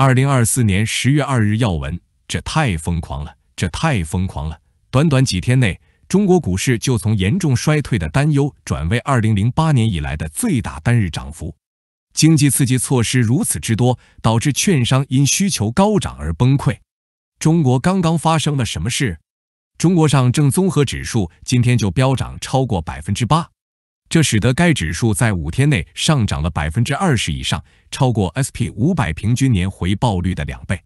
二零二四年十月二日要闻，这太疯狂了，这太疯狂了！短短几天内，中国股市就从严重衰退的担忧转为二零零八年以来的最大单日涨幅。经济刺激措施如此之多，导致券商因需求高涨而崩溃。中国刚刚发生了什么事？中国上证综合指数今天就飙涨超过百分之八。这使得该指数在五天内上涨了百分之二十以上，超过 S P 五百平均年回报率的两倍。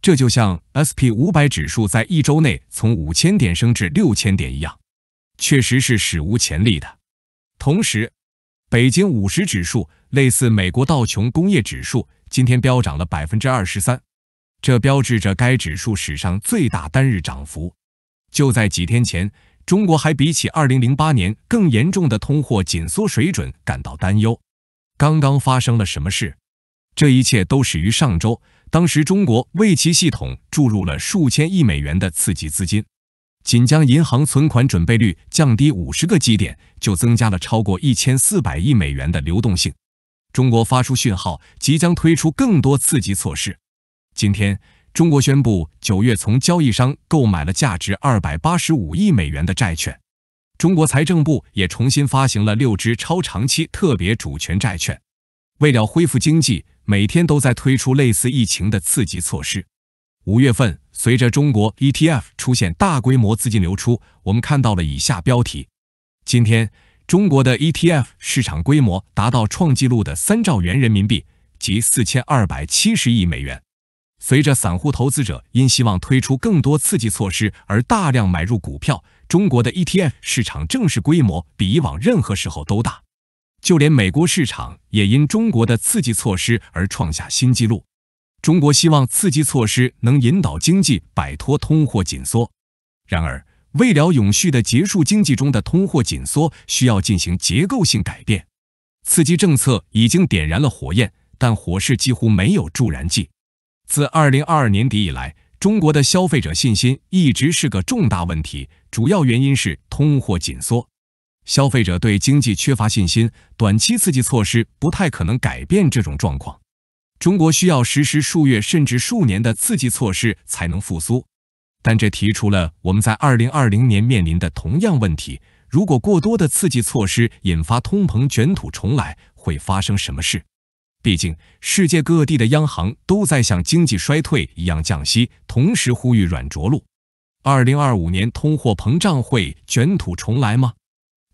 这就像 S P 五百指数在一周内从五千点升至六千点一样，确实是史无前例的。同时，北京五十指数类似美国道琼工业指数，今天飙涨了百分之二十三，这标志着该指数史上最大单日涨幅。就在几天前。中国还比起2008年更严重的通货紧缩水准感到担忧。刚刚发生了什么事？这一切都始于上周，当时中国为其系统注入了数千亿美元的刺激资金，仅将银行存款准备率降低50个基点，就增加了超过1400亿美元的流动性。中国发出讯号，即将推出更多刺激措施。今天。中国宣布九月从交易商购买了价值二百八十五亿美元的债券。中国财政部也重新发行了六只超长期特别主权债券。为了恢复经济，每天都在推出类似疫情的刺激措施。五月份，随着中国 ETF 出现大规模资金流出，我们看到了以下标题：今天，中国的 ETF 市场规模达到创纪录的三兆元人民币即四千二百七十亿美元。随着散户投资者因希望推出更多刺激措施而大量买入股票，中国的 ETF 市场正式规模比以往任何时候都大。就连美国市场也因中国的刺激措施而创下新纪录。中国希望刺激措施能引导经济摆脱通货紧缩，然而为了永续的结束经济中的通货紧缩，需要进行结构性改变。刺激政策已经点燃了火焰，但火势几乎没有助燃剂。自2022年底以来，中国的消费者信心一直是个重大问题，主要原因是通货紧缩。消费者对经济缺乏信心，短期刺激措施不太可能改变这种状况。中国需要实施数月甚至数年的刺激措施才能复苏，但这提出了我们在2020年面临的同样问题：如果过多的刺激措施引发通膨卷土重来，会发生什么事？毕竟，世界各地的央行都在像经济衰退一样降息，同时呼吁软着陆。二零二五年通货膨胀会卷土重来吗？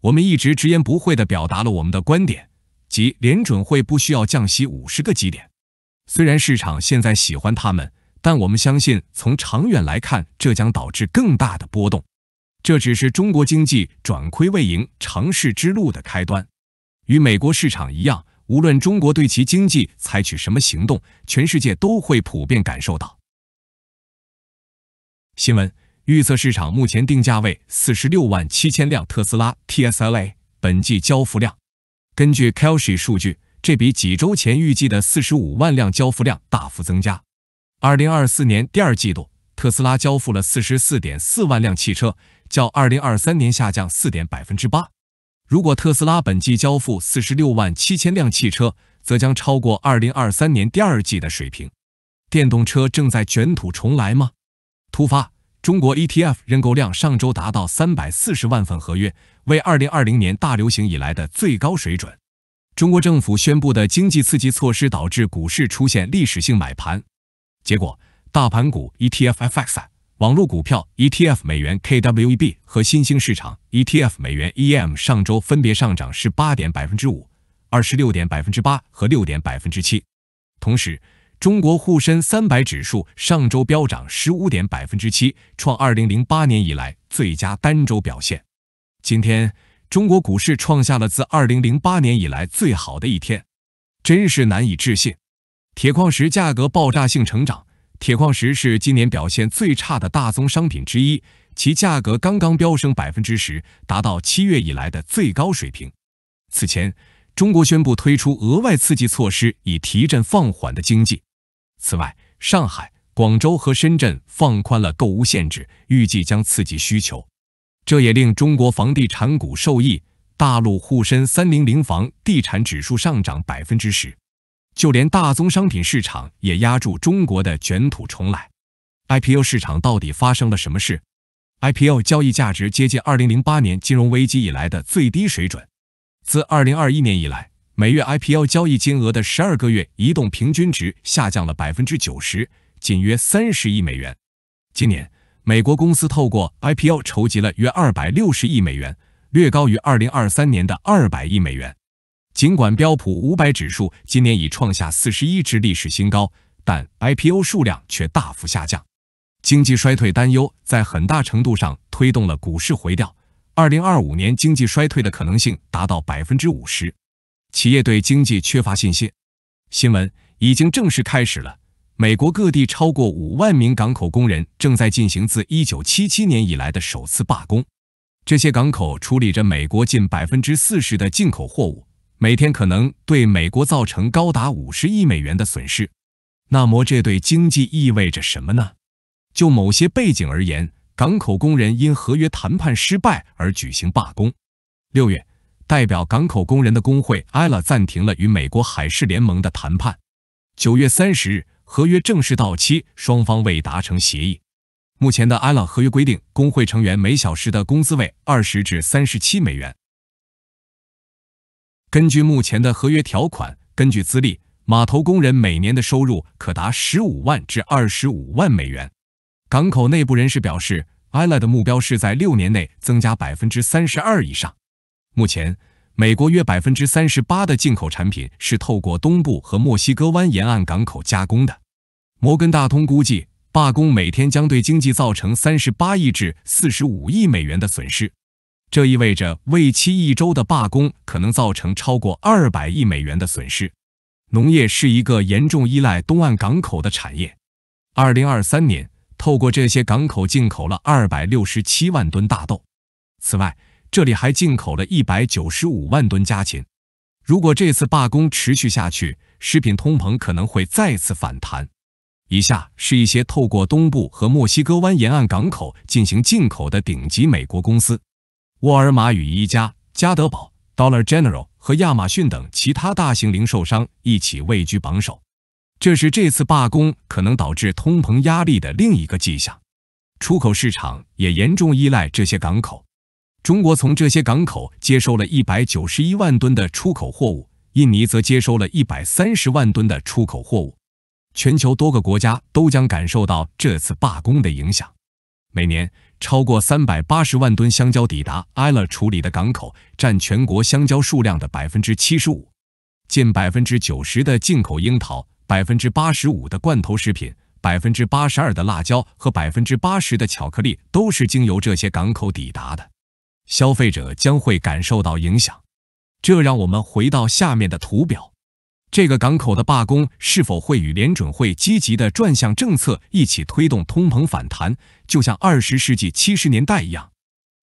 我们一直直言不讳地表达了我们的观点，即联准会不需要降息五十个基点。虽然市场现在喜欢他们，但我们相信，从长远来看，这将导致更大的波动。这只是中国经济转亏为盈、尝试之路的开端，与美国市场一样。无论中国对其经济采取什么行动，全世界都会普遍感受到。新闻预测市场目前定价为四十六万七千辆特斯拉 t s l a 本季交付量。根据 k e l s h i 数据，这比几周前预计的四十五万辆交付量大幅增加。二零二四年第二季度，特斯拉交付了四十四点四万辆汽车，较二零二三年下降四点百分之八。如果特斯拉本季交付四十六万七千辆汽车，则将超过二零二三年第二季的水平。电动车正在卷土重来吗？突发：中国 ETF 认购量上周达到三百四十万份合约，为二零二零年大流行以来的最高水准。中国政府宣布的经济刺激措施导致股市出现历史性买盘，结果大盘股 ETF FX 网络股票 ETF 美元 KWEB 和新兴市场 ETF 美元 EM 上周分别上涨十八点百分之五、二十六点百分之八和六点百分之七。同时，中国沪深三百指数上周飙涨十五点百分之七，创二零零八年以来最佳单周表现。今天，中国股市创下了自二零零八年以来最好的一天，真是难以置信。铁矿石价格爆炸性成长。铁矿石是今年表现最差的大宗商品之一，其价格刚刚飙升百分之十，达到七月以来的最高水平。此前，中国宣布推出额外刺激措施以提振放缓的经济。此外，上海、广州和深圳放宽了购物限制，预计将刺激需求。这也令中国房地产股受益，大陆沪深300房地产指数上涨百分之十。就连大宗商品市场也压住中国的卷土重来。IPO 市场到底发生了什么事？IPO 交易价值接近2008年金融危机以来的最低水准。自2021年以来，每月 IPO 交易金额的12个月移动平均值下降了90%，仅约30亿美元。今年，美国公司透过 IPO 筹集了约260亿美元，略高于2023年的200亿美元。尽管标普五百指数今年已创下四十一只历史新高，但 IPO 数量却大幅下降。经济衰退担忧在很大程度上推动了股市回调。二零二五年经济衰退的可能性达到百分之五十。企业对经济缺乏信心。新闻已经正式开始了。美国各地超过五万名港口工人正在进行自一九七七年以来的首次罢工。这些港口处理着美国近百分之四十的进口货物。每天可能对美国造成高达五十亿美元的损失，那么这对经济意味着什么呢？就某些背景而言，港口工人因合约谈判失败而举行罢工。六月，代表港口工人的工会 ILA 暂停了与美国海事联盟的谈判。九月三十日，合约正式到期，双方未达成协议。目前的 ILA 合约规定，工会成员每小时的工资为二十至三十七美元。根据目前的合约条款，根据资历，码头工人每年的收入可达15万至25万美元。港口内部人士表示，ILA 的目标是在六年内增加32%以上。目前，美国约38%的进口产品是透过东部和墨西哥湾沿岸港口加工的。摩根大通估计，罢工每天将对经济造成38亿至45亿美元的损失。这意味着为期一周的罢工可能造成超过二百亿美元的损失。农业是一个严重依赖东岸港口的产业。二零二三年，透过这些港口进口了二百六十七万吨大豆。此外，这里还进口了一百九十五万吨家禽。如果这次罢工持续下去，食品通膨可能会再次反弹。以下是一些透过东部和墨西哥湾沿岸港口进行进口的顶级美国公司。沃尔玛与宜家、加德堡、Dollar General 和亚马逊等其他大型零售商一起位居榜首。这是这次罢工可能导致通膨压力的另一个迹象。出口市场也严重依赖这些港口。中国从这些港口接收了191万吨的出口货物，印尼则接收了130万吨的出口货物。全球多个国家都将感受到这次罢工的影响。每年。超过三百八十万吨香蕉抵达埃勒处理的港口，占全国香蕉数量的百分之七十五。近百分之九十的进口樱桃、百分之八十五的罐头食品、百分之八十二的辣椒和百分之八十的巧克力都是经由这些港口抵达的。消费者将会感受到影响。这让我们回到下面的图表。这个港口的罢工是否会与联准会积极的转向政策一起推动通膨反弹，就像二十世纪七十年代一样？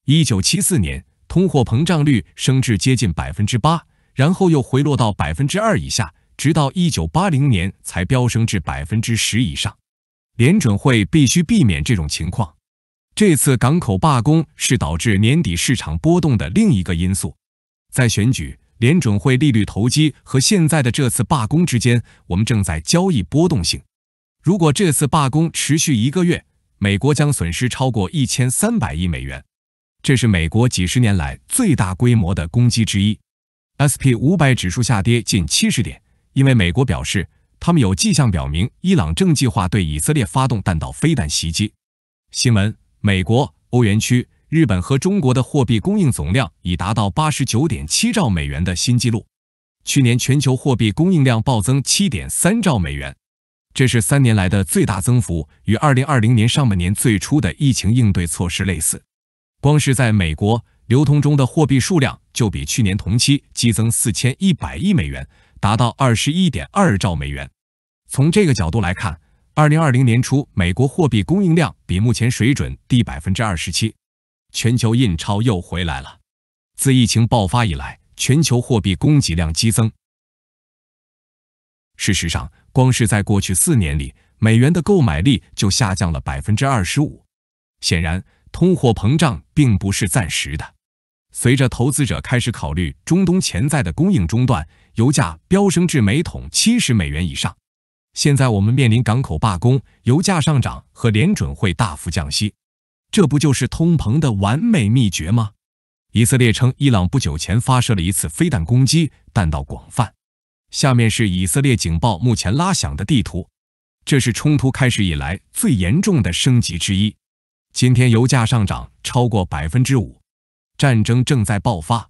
一九七四年，通货膨胀率升至接近百分之八，然后又回落到百分之二以下，直到一九八零年才飙升至百分之十以上。联准会必须避免这种情况。这次港口罢工是导致年底市场波动的另一个因素。在选举。联准会利率投机和现在的这次罢工之间，我们正在交易波动性。如果这次罢工持续一个月，美国将损失超过一千三百亿美元，这是美国几十年来最大规模的攻击之一。S P 五百指数下跌近七十点，因为美国表示他们有迹象表明伊朗正计划对以色列发动弹道飞弹袭击。新闻：美国、欧元区。日本和中国的货币供应总量已达到八十九点七兆美元的新纪录。去年全球货币供应量暴增七点三兆美元，这是三年来的最大增幅，与二零二零年上半年最初的疫情应对措施类似。光是在美国，流通中的货币数量就比去年同期激增四千一百亿美元，达到二十一点二兆美元。从这个角度来看，二零二零年初美国货币供应量比目前水准低百分之二十七。全球印钞又回来了。自疫情爆发以来，全球货币供给量激增。事实上，光是在过去四年里，美元的购买力就下降了百分之二十五。显然，通货膨胀并不是暂时的。随着投资者开始考虑中东潜在的供应中断，油价飙升至每桶七十美元以上。现在，我们面临港口罢工、油价上涨和联准会大幅降息。这不就是通膨的完美秘诀吗？以色列称，伊朗不久前发射了一次飞弹攻击，弹道广泛。下面是以色列警报目前拉响的地图，这是冲突开始以来最严重的升级之一。今天油价上涨超过百分之五，战争正在爆发。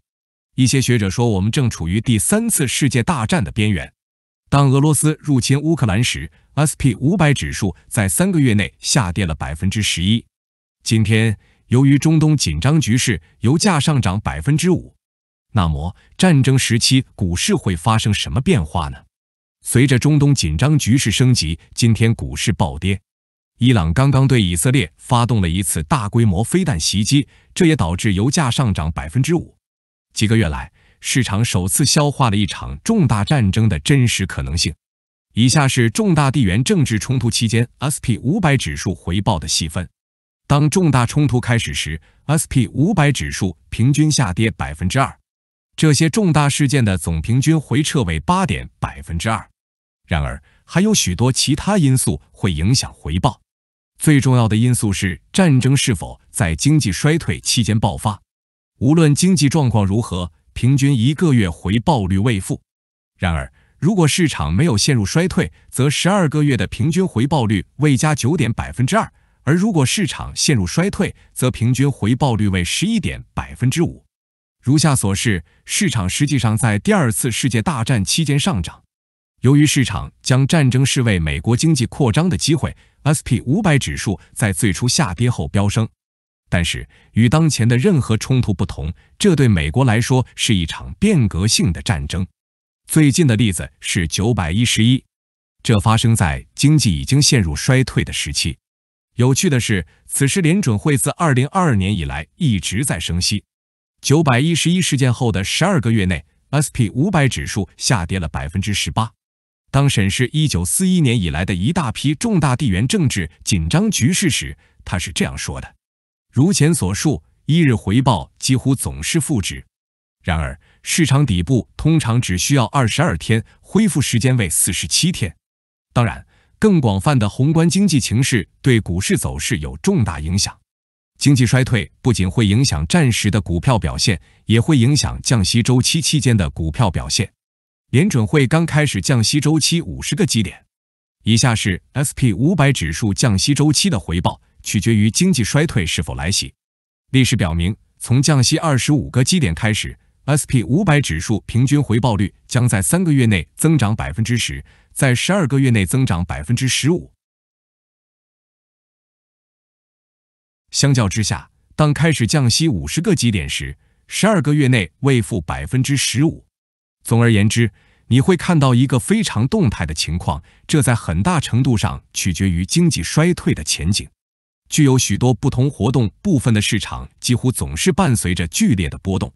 一些学者说，我们正处于第三次世界大战的边缘。当俄罗斯入侵乌克兰时，S P 五百指数在三个月内下跌了百分之十一。今天，由于中东紧张局势，油价上涨百分之五。那么，战争时期股市会发生什么变化呢？随着中东紧张局势升级，今天股市暴跌。伊朗刚刚对以色列发动了一次大规模飞弹袭击，这也导致油价上涨百分之五。几个月来，市场首次消化了一场重大战争的真实可能性。以下是重大地缘政治冲突期间 S P 五百指数回报的细分。当重大冲突开始时，S P 五百指数平均下跌百分之二。这些重大事件的总平均回撤为八点百分之二。然而，还有许多其他因素会影响回报。最重要的因素是战争是否在经济衰退期间爆发。无论经济状况如何，平均一个月回报率为负。然而，如果市场没有陷入衰退，则十二个月的平均回报率未加九点百分之二。而如果市场陷入衰退，则平均回报率为十一点百分之五。如下所示，市场实际上在第二次世界大战期间上涨，由于市场将战争视为美国经济扩张的机会，S P 五百指数在最初下跌后飙升。但是，与当前的任何冲突不同，这对美国来说是一场变革性的战争。最近的例子是九百一十一，这发生在经济已经陷入衰退的时期。有趣的是，此时联准会自二零二年以来一直在升息。九百一十一事件后的十二个月内，S P 五百指数下跌了百分之十八。当审视一九四一年以来的一大批重大地缘政治紧张局势时，他是这样说的：“如前所述，一日回报几乎总是负值。然而，市场底部通常只需要二十二天，恢复时间为四十七天。当然。”更广泛的宏观经济形势对股市走势有重大影响。经济衰退不仅会影响暂时的股票表现，也会影响降息周期期间的股票表现。联准会刚开始降息周期五十个基点。以下是 S P 五百指数降息周期的回报取决于经济衰退是否来袭。历史表明，从降息二十五个基点开始。S P 五百指数平均回报率将在三个月内增长百分之十，在十二个月内增长百分之十五。相较之下，当开始降息五十个基点时，十二个月内未负百分之十五。总而言之，你会看到一个非常动态的情况，这在很大程度上取决于经济衰退的前景。具有许多不同活动部分的市场几乎总是伴随着剧烈的波动。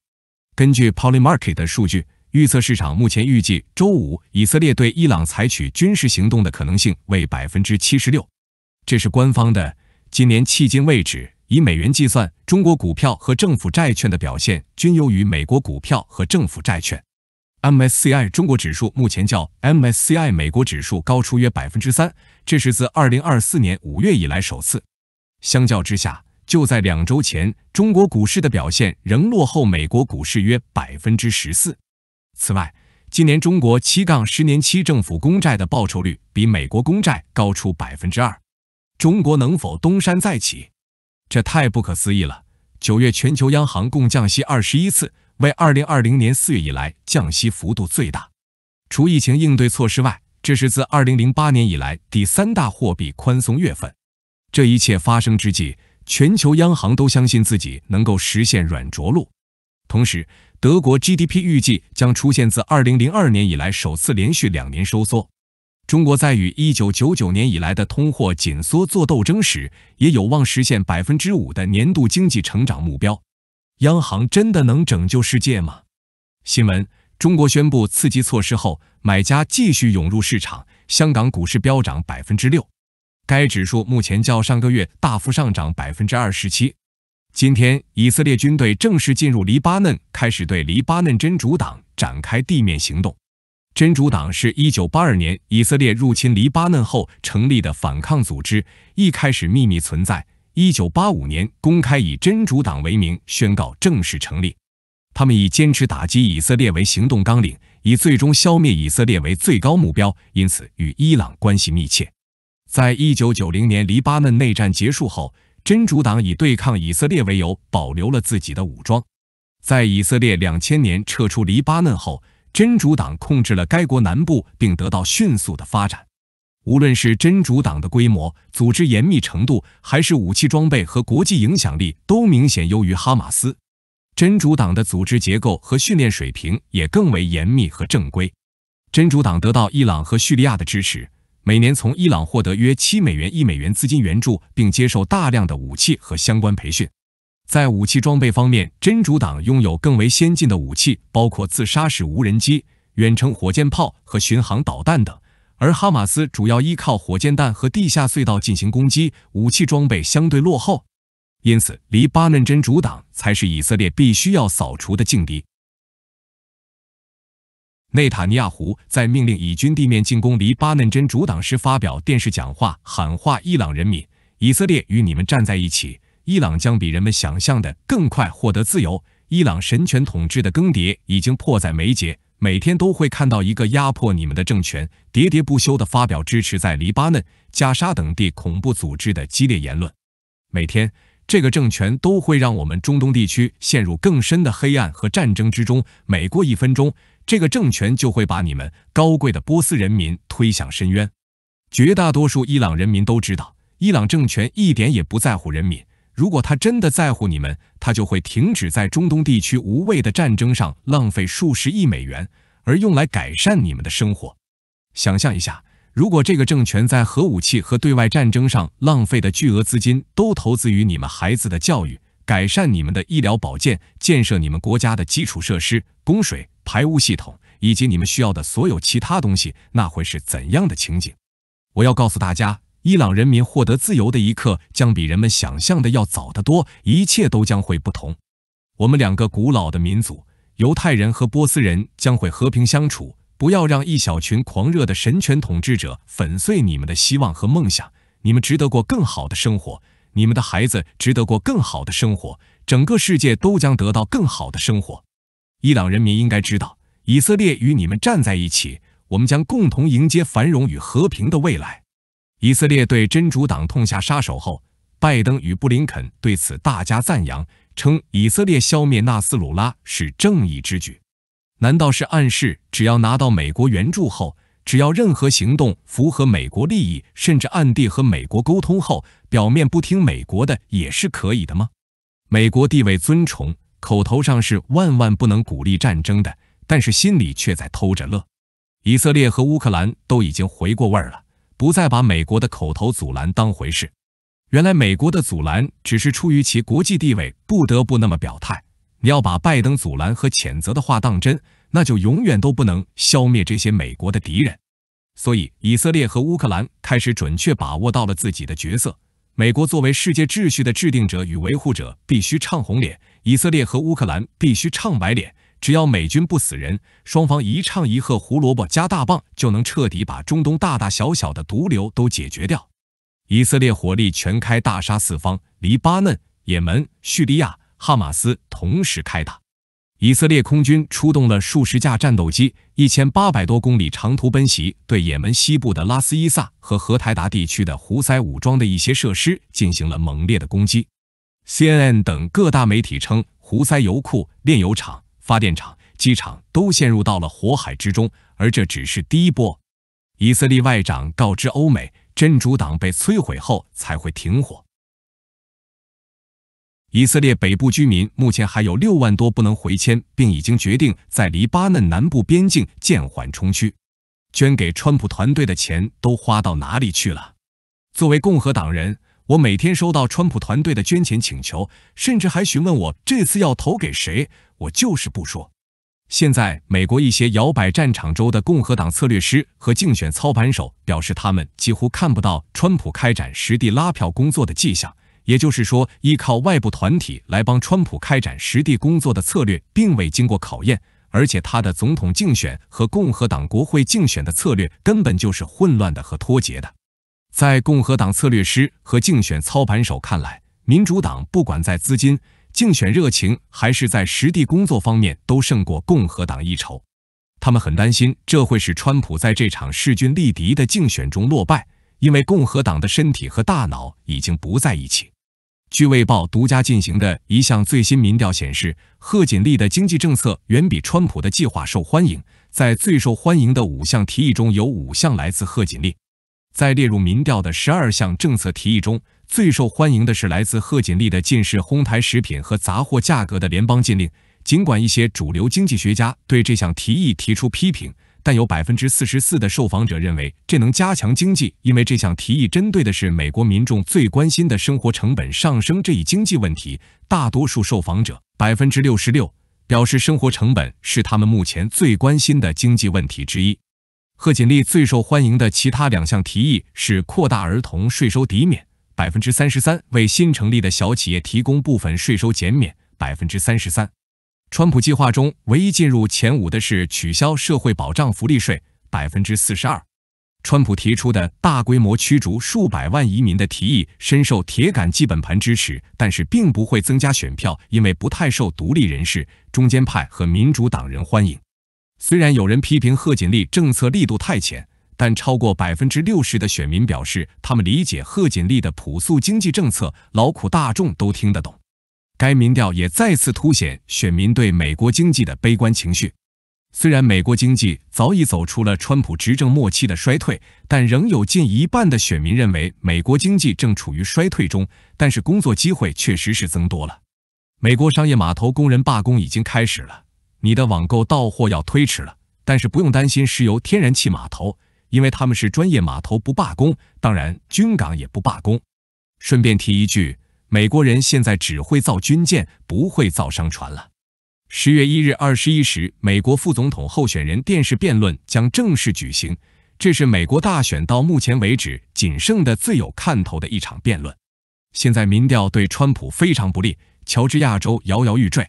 根据 Polymarket 的数据预测，市场目前预计周五以色列对伊朗采取军事行动的可能性为百分之七十六，这是官方的。今年迄今为止，以美元计算，中国股票和政府债券的表现均优于美国股票和政府债券。MSCI 中国指数目前较 MSCI 美国指数高出约百分之三，这是自二零二四年五月以来首次。相较之下，就在两周前，中国股市的表现仍落后美国股市约百分之十四。此外，今年中国七杠十年期政府公债的报酬率比美国公债高出百分之二。中国能否东山再起？这太不可思议了！九月全球央行共降息二十一次，为二零二零年四月以来降息幅度最大。除疫情应对措施外，这是自二零零八年以来第三大货币宽松月份。这一切发生之际。全球央行都相信自己能够实现软着陆，同时，德国 GDP 预计将出现自2002年以来首次连续两年收缩。中国在与1999年以来的通货紧缩做斗争时，也有望实现5%的年度经济成长目标。央行真的能拯救世界吗？新闻：中国宣布刺激措施后，买家继续涌入市场，香港股市飙涨6%。该指数目前较上个月大幅上涨百分之二十七。今天，以色列军队正式进入黎巴嫩，开始对黎巴嫩真主党展开地面行动。真主党是一九八二年以色列入侵黎巴嫩后成立的反抗组织，一开始秘密存在，一九八五年公开以真主党为名宣告正式成立。他们以坚持打击以色列为行动纲领，以最终消灭以色列为最高目标，因此与伊朗关系密切。在一九九零年黎巴嫩内战结束后，真主党以对抗以色列为由保留了自己的武装。在以色列两千年撤出黎巴嫩后，真主党控制了该国南部，并得到迅速的发展。无论是真主党的规模、组织严密程度，还是武器装备和国际影响力，都明显优于哈马斯。真主党的组织结构和训练水平也更为严密和正规。真主党得到伊朗和叙利亚的支持。每年从伊朗获得约七美元一美元资金援助，并接受大量的武器和相关培训。在武器装备方面，真主党拥有更为先进的武器，包括自杀式无人机、远程火箭炮和巡航导弹等；而哈马斯主要依靠火箭弹和地下隧道进行攻击，武器装备相对落后。因此，黎巴嫩真主党才是以色列必须要扫除的劲敌。内塔尼亚胡在命令以军地面进攻黎巴嫩真主党时发表电视讲话，喊话伊朗人民：“以色列与你们站在一起，伊朗将比人们想象的更快获得自由。伊朗神权统治的更迭已经迫在眉睫，每天都会看到一个压迫你们的政权喋喋不休地发表支持在黎巴嫩、加沙等地恐怖组织的激烈言论。每天，这个政权都会让我们中东地区陷入更深的黑暗和战争之中。每过一分钟。”这个政权就会把你们高贵的波斯人民推向深渊。绝大多数伊朗人民都知道，伊朗政权一点也不在乎人民。如果他真的在乎你们，他就会停止在中东地区无谓的战争上浪费数十亿美元，而用来改善你们的生活。想象一下，如果这个政权在核武器和对外战争上浪费的巨额资金都投资于你们孩子的教育。改善你们的医疗保健，建设你们国家的基础设施、供水、排污系统，以及你们需要的所有其他东西，那会是怎样的情景？我要告诉大家，伊朗人民获得自由的一刻将比人们想象的要早得多，一切都将会不同。我们两个古老的民族——犹太人和波斯人——将会和平相处。不要让一小群狂热的神权统治者粉碎你们的希望和梦想。你们值得过更好的生活。你们的孩子值得过更好的生活，整个世界都将得到更好的生活。伊朗人民应该知道，以色列与你们站在一起，我们将共同迎接繁荣与和平的未来。以色列对真主党痛下杀手后，拜登与布林肯对此大加赞扬，称以色列消灭纳斯鲁拉是正义之举。难道是暗示，只要拿到美国援助后？只要任何行动符合美国利益，甚至暗地和美国沟通后，表面不听美国的也是可以的吗？美国地位尊崇，口头上是万万不能鼓励战争的，但是心里却在偷着乐。以色列和乌克兰都已经回过味儿了，不再把美国的口头阻拦当回事。原来美国的阻拦只是出于其国际地位不得不那么表态。你要把拜登阻拦和谴责的话当真？那就永远都不能消灭这些美国的敌人，所以以色列和乌克兰开始准确把握到了自己的角色。美国作为世界秩序的制定者与维护者，必须唱红脸；以色列和乌克兰必须唱白脸。只要美军不死人，双方一唱一和，胡萝卜加大棒就能彻底把中东大大小小的毒瘤都解决掉。以色列火力全开，大杀四方；黎巴嫩、也门、叙利亚、哈马斯同时开打。以色列空军出动了数十架战斗机，一千八百多公里长途奔袭，对也门西部的拉斯伊萨和荷台达地区的胡塞武装的一些设施进行了猛烈的攻击。CNN 等各大媒体称，胡塞油库、炼油厂、发电厂、机场都陷入到了火海之中。而这只是第一波。以色列外长告知欧美，真主党被摧毁后才会停火。以色列北部居民目前还有六万多不能回迁，并已经决定在黎巴嫩南部边境建缓冲区。捐给川普团队的钱都花到哪里去了？作为共和党人，我每天收到川普团队的捐钱请求，甚至还询问我这次要投给谁，我就是不说。现在，美国一些摇摆战场州的共和党策略师和竞选操盘手表示，他们几乎看不到川普开展实地拉票工作的迹象。也就是说，依靠外部团体来帮川普开展实地工作的策略，并未经过考验，而且他的总统竞选和共和党国会竞选的策略根本就是混乱的和脱节的。在共和党策略师和竞选操盘手看来，民主党不管在资金、竞选热情还是在实地工作方面，都胜过共和党一筹。他们很担心，这会使川普在这场势均力敌的竞选中落败，因为共和党的身体和大脑已经不在一起。据卫报独家进行的一项最新民调显示，贺锦丽的经济政策远比川普的计划受欢迎。在最受欢迎的五项提议中，有五项来自贺锦丽。在列入民调的十二项政策提议中，最受欢迎的是来自贺锦丽的近止哄抬食品和杂货价格的联邦禁令。尽管一些主流经济学家对这项提议提出批评。但有百分之四十四的受访者认为，这能加强经济，因为这项提议针对的是美国民众最关心的生活成本上升这一经济问题。大多数受访者（百分之六十六）表示，生活成本是他们目前最关心的经济问题之一。贺锦丽最受欢迎的其他两项提议是扩大儿童税收抵免（百分之三十三），为新成立的小企业提供部分税收减免（百分之三十三）。川普计划中唯一进入前五的是取消社会保障福利税百分之四十二。川普提出的大规模驱逐数百万移民的提议深受铁杆基本盘支持，但是并不会增加选票，因为不太受独立人士、中间派和民主党人欢迎。虽然有人批评贺锦丽政策力度太浅，但超过百分之六十的选民表示他们理解贺锦丽的朴素经济政策，劳苦大众都听得懂。该民调也再次凸显选民对美国经济的悲观情绪。虽然美国经济早已走出了川普执政末期的衰退，但仍有近一半的选民认为美国经济正处于衰退中。但是工作机会确实是增多了。美国商业码头工人罢工已经开始了，你的网购到货要推迟了。但是不用担心石油天然气码头，因为他们是专业码头，不罢工。当然，军港也不罢工。顺便提一句。美国人现在只会造军舰，不会造商船了。十月一日二十一时，美国副总统候选人电视辩论将正式举行，这是美国大选到目前为止仅剩的最有看头的一场辩论。现在民调对川普非常不利，乔治亚州摇摇欲坠。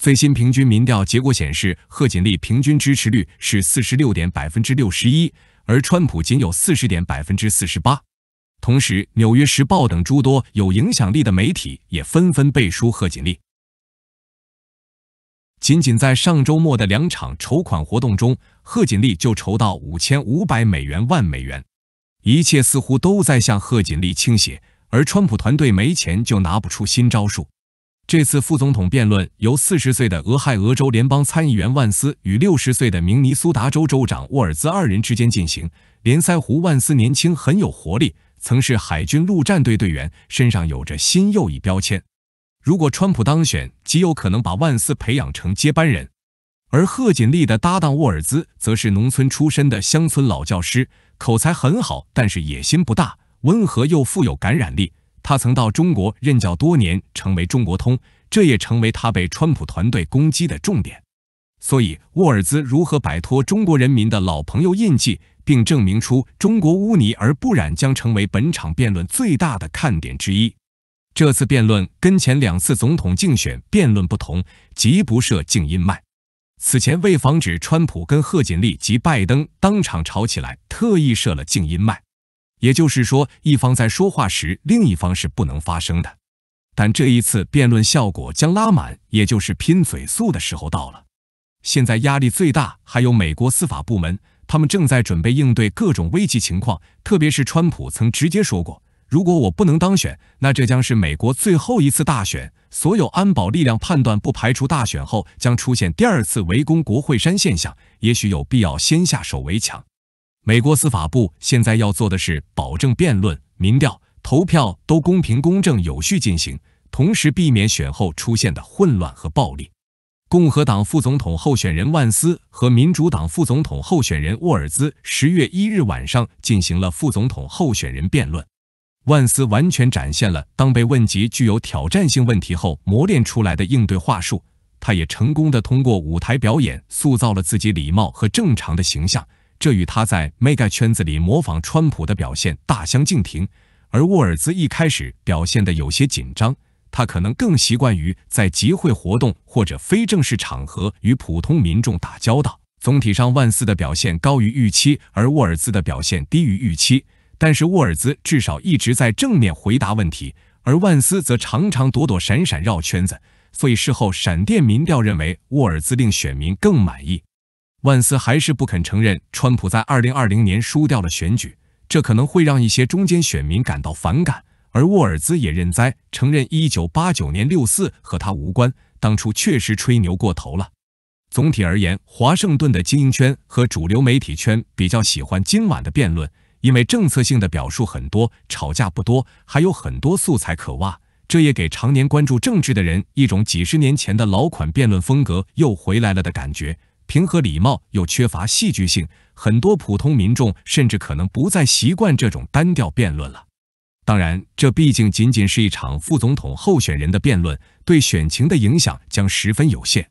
最新平均民调结果显示，贺锦丽平均支持率是四十六点百分之六十一，而川普仅有四十点百分之四十八。同时，《纽约时报》等诸多有影响力的媒体也纷纷背书贺锦丽。仅仅在上周末的两场筹款活动中，贺锦丽就筹到五千五百美元万美元。一切似乎都在向贺锦丽倾斜，而川普团队没钱就拿不出新招数。这次副总统辩论由四十岁的俄亥俄州联邦参议员万斯与六十岁的明尼苏达州州长沃尔兹二人之间进行。连腮胡万斯年轻很有活力。曾是海军陆战队队员，身上有着新右翼标签。如果川普当选，极有可能把万斯培养成接班人。而贺锦丽的搭档沃尔兹则是农村出身的乡村老教师，口才很好，但是野心不大，温和又富有感染力。他曾到中国任教多年，成为中国通，这也成为他被川普团队攻击的重点。所以，沃尔兹如何摆脱中国人民的老朋友印记？并证明出中国污泥而不染将成为本场辩论最大的看点之一。这次辩论跟前两次总统竞选辩论不同，即不设静音麦。此前为防止川普跟贺锦丽及拜登当场吵起来，特意设了静音麦，也就是说，一方在说话时，另一方是不能发声的。但这一次辩论效果将拉满，也就是拼嘴速的时候到了。现在压力最大还有美国司法部门。他们正在准备应对各种危机情况，特别是川普曾直接说过：“如果我不能当选，那这将是美国最后一次大选。”所有安保力量判断不排除大选后将出现第二次围攻国会山现象，也许有必要先下手为强。美国司法部现在要做的是保证辩论、民调、投票都公平、公正、有序进行，同时避免选后出现的混乱和暴力。共和党副总统候选人万斯和民主党副总统候选人沃尔兹十月一日晚上进行了副总统候选人辩论。万斯完全展现了当被问及具有挑战性问题后磨练出来的应对话术，他也成功的通过舞台表演塑造了自己礼貌和正常的形象，这与他在 mega 圈子里模仿川普的表现大相径庭。而沃尔兹一开始表现得有些紧张。他可能更习惯于在集会活动或者非正式场合与普通民众打交道。总体上，万斯的表现高于预期，而沃尔兹的表现低于预期。但是，沃尔兹至少一直在正面回答问题，而万斯则常常躲躲闪闪、绕圈子。所以，事后闪电民调认为沃尔兹令选民更满意。万斯还是不肯承认川普在2020年输掉了选举，这可能会让一些中间选民感到反感。而沃尔兹也认栽，承认1989年六四和他无关，当初确实吹牛过头了。总体而言，华盛顿的精英圈和主流媒体圈比较喜欢今晚的辩论，因为政策性的表述很多，吵架不多，还有很多素材可挖。这也给常年关注政治的人一种几十年前的老款辩论风格又回来了的感觉，平和礼貌又缺乏戏剧性，很多普通民众甚至可能不再习惯这种单调辩论了。当然，这毕竟仅仅是一场副总统候选人的辩论，对选情的影响将十分有限。